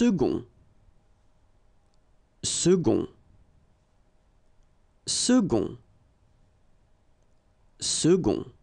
second second second second